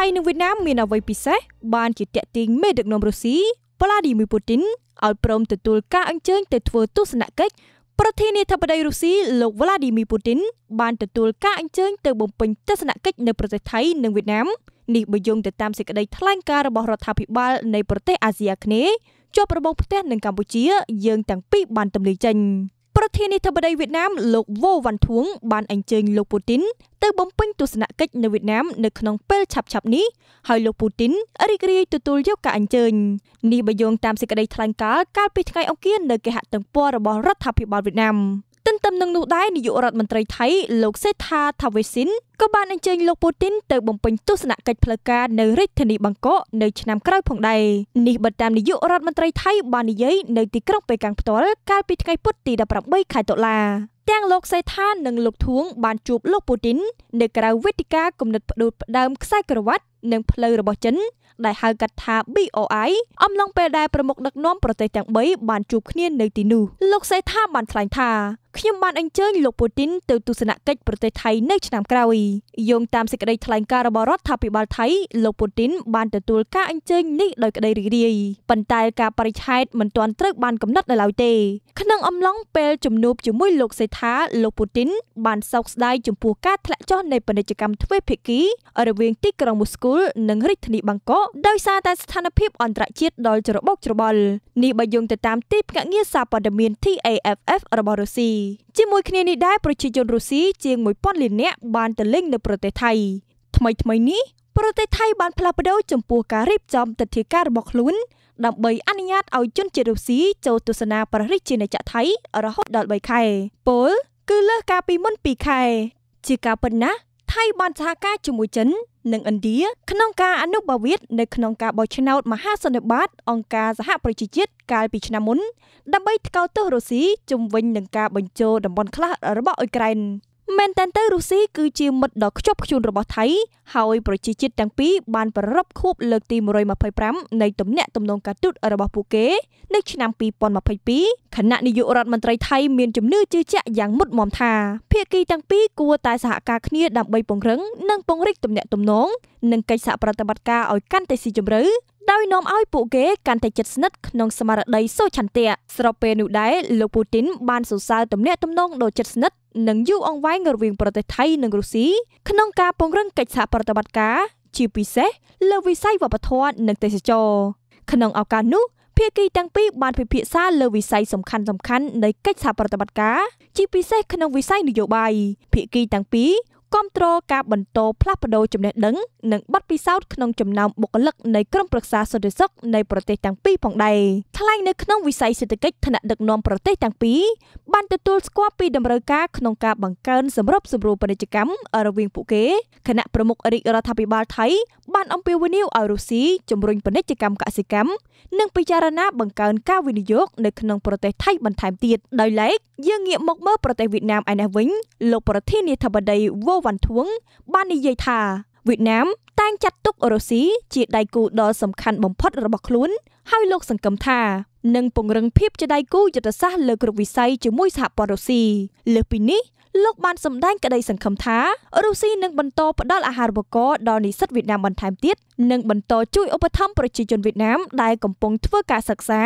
ថៃនិងវៀតណាមមានអ្វីពិសេសបានជាតាក់ទាញមេដឹកនាំរុស្ស៊ីប្លាឌីមីពូទីនឲ្យព្រមទទួលការអញ្ជើញទៅធ្វើទស្សនកិច្ចប្រធានាធិបតីរុស្ស៊ីលោកវ្លាឌីមីពូទីនបានទទួលការអញ្ជើញទៅបំពេញទស្សនកិច្ចនៅប្រទេសថៃនិងវៀតណាមនេះបើយោងទៅតាមសេចក្តីថ្លែងការណ៍របស់រដ្ឋាភិបាលនៃប្រទេសអាស៊ីអាគ្នេយ៍ជាប់របងផ្ទះនឹងកម្ពុជាយើងទាំងពីរបានទម្លាយចេញ។ប្រធានាធិបតីវៀតណាមលោកវ៉ូវ៉ាន់ធួងបានអញ្ជើញលោកពូទីនទៅបំពេញទស្សនកិច្ចនៅវៀតណាមនៅក្នុងពេលឆាប់ៗនេះហើយលោកពូទីនរីករាយទទួលយកការអញ្ជើញនេះបើយោងតាមសេចក្តីថ្លែងការណ៍កាលពីថ្ងៃអង្គារនៅគេហទំព័ររបស់រដ្ឋាភិបាលវៀតណាមទន្ទឹមនឹងនោះដែរនាយករដ្ឋមន្ត្រីថៃលោកសេដ្ឋាថាវេស៊ីនក៏បានអញ្ជើញលោកពូទីនទៅបំពេញទស្សនកិច្ចផ្លូវការនៅរាជធានីបាងកកនៅឆ្នាំក្រោយផងដែរនេះបើតាមនាយករដ្ឋមន្ត្រីថៃបាននិយាយនៅទីក្រុងប៉េកាំងផ្ទាល់កាលពីថ្ងៃពុធទី18ខែតុលាទាំងលោកសេដ្ឋានិងលោកធួងបានជួបលោកពូទីន នៅក្រៅវេទិកាគំនិតផ្ដួលផ្ដើមខ្សែក្រវ៉ាត់និងផ្លូវរបស់ចិន ដែលហៅកាត់ថា BOI អំឡុងពេលដែលប្រមុខដឹកនាំប្រទេសទាំង3បានជួបគ្នានៅទីនោះលោកសេដ្ឋាបានថ្លែងថាខ្ញុំបានអញ្ជើញលោកពូទីន ទៅទស្សនកិច្ចប្រទេសថៃនៅឆ្នាំក្រោយយោងតាមសេចក្តីថ្លែងការណ៍របស់រដ្ឋាភិបាលថៃលោកពូទីន បានទទួលការអញ្ជើញនេះដោយក្តីរីករាយប៉ុន្តែការបរិច្ឆេទមិនទាន់ត្រូវបានកំណត់នៅឡើយទេក្នុងអំឡុងពេលជំនួបជាមួយលោកសេដ្ឋាលោកពូទីន បានសោកស្ដាយចំពោះការធ្លាក់ចុះនៃពាណិជ្ជកម្មទ្វេភាគីរវាងទីក្រុងមូស្គូគុលនិងរាជធានីបាងកកដោយសារតែស្ថានភាពអន្តរជាតិដល់ច្របូកច្របល់នេះបើយោងទៅតាមទីភ្នាក់ងារសារព័ត៌មាន TAFF របស់រុស្ស៊ីជាមួយគ្នានេះដែរប្រជាជនរុស្ស៊ីជាង1000លាននាក់បានទៅលេងនៅប្រទេសថៃ ថ្មីថ្មីនេះប្រទេសថៃបានផ្លាស់ប្តូរចំពោះការរៀបចំទិដ្ឋាការរបស់ខ្លួនដើម្បីអនុញ្ញាតឲ្យជនជាតិរុស្ស៊ីចូលទស្សនាប្រទេសជាណាចក្រថៃរហូតដល់3ខែពលគឺលើសការពីមុន2ខែជាការពិតណាស់ថៃបានសហការជាមួយចិននិងឥណ្ឌាក្នុងការអនុបវេតនៅក្នុងការបោះឆ្នោតមហាសន្និបាតអង្គការសហប្រជាជាតិកាលពីឆ្នាំមុនដើម្បីថ្កោលទោសរុស្ស៊ីជំវិញនឹងការបញ្ចូលតំបន់ខ្លះរបស់អ៊ុយក្រែន។មែនតែនទៅរុស្ស៊ីគឺជាមិត្តដ៏ខ្ជាប់ខ្ជួនរបស់ថៃហើយប្រជាជាតិទាំងពីរបានប្ររពខួបលើកទី125នៃទំនាក់ទំនងការទូតរបស់ពួកគេនៅឆ្នាំ2022ខណៈនាយករដ្ឋមន្ត្រីថៃមានជំនឿជឿជាក់យ៉ាងមុតមមថាភាគីទាំងពីរគួរតែសហការគ្នាដើម្បីពង្រឹងនិងពង្រីកទំនាក់ទំនង និងកិច្ចសហប្រតិបត្តិការឲ្យកាន់តែស៊ីជម្រៅដោយនាំឲ្យពួកគេកាន់តែជិតស្និទ្ធក្នុងស្មារតីសុឆន្ទៈស្របពេលនោះដែរលោកពូទីនបានសរសើរទំនាក់ទំនងដ៏ជិតស្និទ្ធនិងយូរអង្វែងរវាងប្រទេសថៃនិងរុស្ស៊ីក្នុងការពង្រឹងកិច្ចសហប្រតិបត្តិការជាពិសេសលើវិស័យវប្បធម៌និងទេសចរក្នុងឱកាសនោះភាគីទាំងពីរបានពិភាក្សាលើវិស័យសំខាន់ៗនៃកិច្ចសហប្រតិបត្តិការជាពិសេសក្នុងវិស័យនយោបាយភាគីទាំងពីរគ្រប់គ្រងការបន្តផ្លាស់ប្តូរចំណេះដឹងនិងបទពិសោធន៍ក្នុងចំណោមបុគ្គលិកនៃក្រមប្រឹក្សាសន្តិសុខនៃប្រទេសទាំងពីរផងដែរថ្លែងនៅក្នុងវិស័យសេដ្ឋកិច្ចថ្នាក់ដឹកនាំប្រទេសទាំងពីរបានទទួលស្គាល់ពីតម្រូវការក្នុងការបង្កើនសម្របសម្រួលពាណិជ្ជកម្មរវាងពួកគេគណៈប្រមុខរាជរដ្ឋាភិបាលថៃបានអំពាវនាវឲ្យរុស្ស៊ីជំរុញពាណិជ្ជកម្មកសិកម្មនិងពិចារណាបង្កើនការវិនិយោគនៅក្នុងប្រទេសថៃបន្ថែមទៀតដោយឡែកយើងងាកមកមើលប្រទេសវៀតណាមឯនេះវិញលោកប្រធានាធិបតីវ៉ូវ៉ាន់ធួងបាននិយាយថាវៀតណាមតែងចាត់ទុករុស្ស៊ីជាដៃគូដ៏សំខាន់បំផុតរបស់ខ្លួនហើយលោកសង្កឹមថានិងពង្រឹងភាពជាដៃគូយុទ្ធសាស្ត្រលើគ្រប់វិស័យជាមួយសហព័ន្ធរុស្ស៊ីលើសពីនេះលោកបានសម្ដែងក្តីសង្ឃឹមថារុស្ស៊ីនឹងបន្តផ្តល់អាហារូបករណ៍ដល់និស្សិតវៀតណាមបន្ថែមទៀតនិងបន្តជួយឧបត្ថម្ភប្រជាជនវៀតណាមដែលកំពុងធ្វើការសិក្សា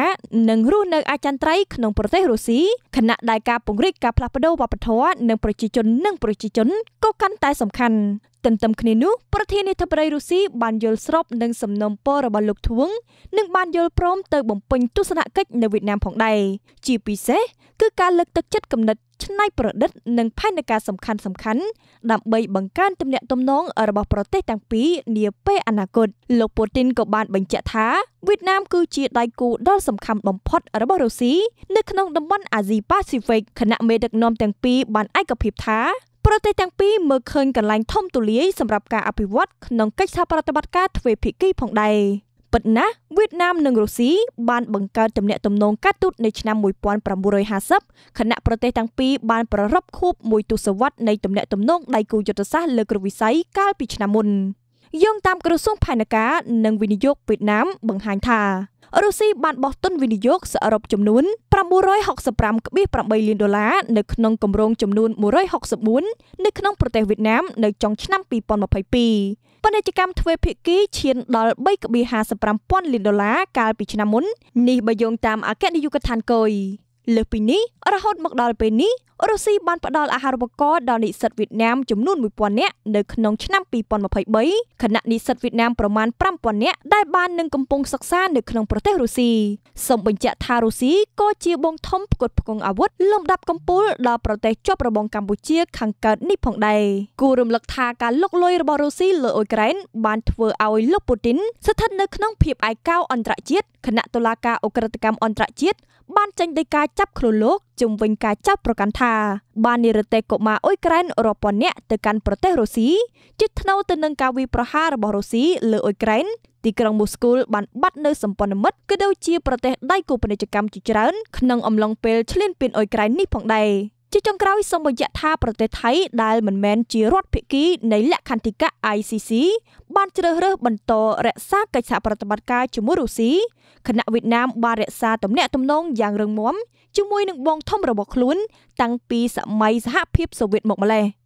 និងរស់នៅអចិន្ត្រៃយ៍ក្នុងប្រទេសរុស្ស៊ីខណៈដែលការពង្រីកការផ្លាស់ប្តូរវប្បធម៌និងប្រជាជននិងប្រជាជនក៏កាន់តែសំខាន់ទន្ទឹមគ្នានោះប្រធានាធិបតីរុស្ស៊ីបានយល់ស្របនឹងសំណុំពររបស់លោកធួងនិងបានយល់ព្រមទៅបំពេញទស្សនកិច្ចនៅវៀតណាមផងដែរជាពិសេសគឺការលើកទឹកចិត្តគំនិតច្នៃប្រឌិតនិងផែនការសំខាន់សំខាន់ដើម្បីបង្កើនទំនាក់ទំនងរបស់ប្រទេសទាំងពីរនាពេលអនាគតលោកពូទីនក៏បានបញ្ជាក់ថាវៀតណាម គឺជាដៃគូដ៏សំខាន់បំផុតរបស់រុស្ស៊ីនៅក្នុងតំបន់អាស៊ីប៉ាស៊ីហ្វិកគណៈមេដឹកនាំទាំងពីរបានឯកភាពថាប្រទេសទាំងពីរមើលឃើញកន្លែងធំទូលាយសម្រាប់ការអភិវឌ្ឍក្នុងកិច្ចសហប្រតិបត្តិការទ្វេភាគីផងដែរពិតណាស់វៀតណាមនិងរុស្ស៊ីបានបង្កើតទំនាក់ទំនងកាត់ទូតនៅឆ្នាំ1950ខណៈប្រទេសទាំងពីរបានប្រារព្ធខួបមួយទសវត្សរ៍នៃទំនាក់ទំនងដៃគូយុទ្ធសាស្ត្រលើគ្រប់វិស័យកាលពីឆ្នាំមុនយោងតាមក្រសួងផែនការនិងវិនិយោគវៀតណាមបង្ហាញថារុស្ស៊ីបានបោះទុនវិនិយោគសរុបចំនួន965.8លានដុល្លារនៅក្នុងគម្រោងចំនួន164នៅក្នុងប្រទេសវៀតណាមនៅចុងឆ្នាំ2022ពាណិជ្ជកម្មទ្វេភាគីឈានដល់3.55ពាន់លានដុល្លារកាលពីឆ្នាំមុននេះបើយោងតាមអគ្គនាយកដ្ឋានគយលើសពីនេះរហូតមកដល់ពេលនេះរុស្ស៊ីបានផ្ដល់អាហារូបករណ៍ដល់និស្សិតវៀតណាមចំនួន1000នាក់នៅក្នុងឆ្នាំ2023ខណៈនិស្សិតវៀតណាមប្រមាណ5000នាក់ដែលបាននឹងកំពុងសិក្សានៅក្នុងប្រទេសរុស្ស៊ីសូមបញ្ជាក់ថារុស្ស៊ីក៏ជាបងធំផ្គត់ផ្គង់អាវុធលំដាប់កំពូលដល់ប្រទេសជាប់របងកម្ពុជាខាងកើតនេះផងដែរគួររំលឹកថាការលុកលុយរបស់រុស្ស៊ីលើអ៊ុយក្រែន បានធ្វើឲ្យលោកពូទីនស្ថិតនៅក្នុងភាពឯកោអន្តរជាតិគណៈតុលាការអ ுக ្រិតកម្មអន្តរជាតិបានចេញដីកាចាប់ខ្លួនលោក ជំវិញការចាប់ប្រកាន់ថាបាននិរទេសកុមារអ៊ុយក្រែនរាប់ពាន់នាក់ទៅកាន់ប្រទេសរុស្ស៊ីជិតថ្នូវទៅនឹងការវាយប្រហាររបស់រុស្ស៊ីលើអ៊ុយក្រែនទីក្រុងមូស្គូបានបាត់នៅសម្ព័ន្ធមិត្តក៏ដូចជាប្រទេសដៃគូពាណិជ្ជកម្មជាច្រើនក្នុងអំឡុងពេលឈ្លានពានអ៊ុយក្រែននេះផងដែរជាចុងក្រោយសូមបញ្ជាក់ថាប្រទេសថៃដែល មិនមែនជារដ្ឋភាគីនៃលក្ខន្តិកៈ ICC បានជ្រើសរើសបន្តរក្សាកិច្ចសហប្រតិបត្តិការជាមួយរុស្ស៊ីខណៈវៀតណាម បានរក្សាទំនាក់ទំនងយ៉ាងរឹងមាំជាមួយនឹងបងធំរបស់ខ្លួនតាំងពីសម័យសហភាពសូវៀតមកម្ល៉េះ។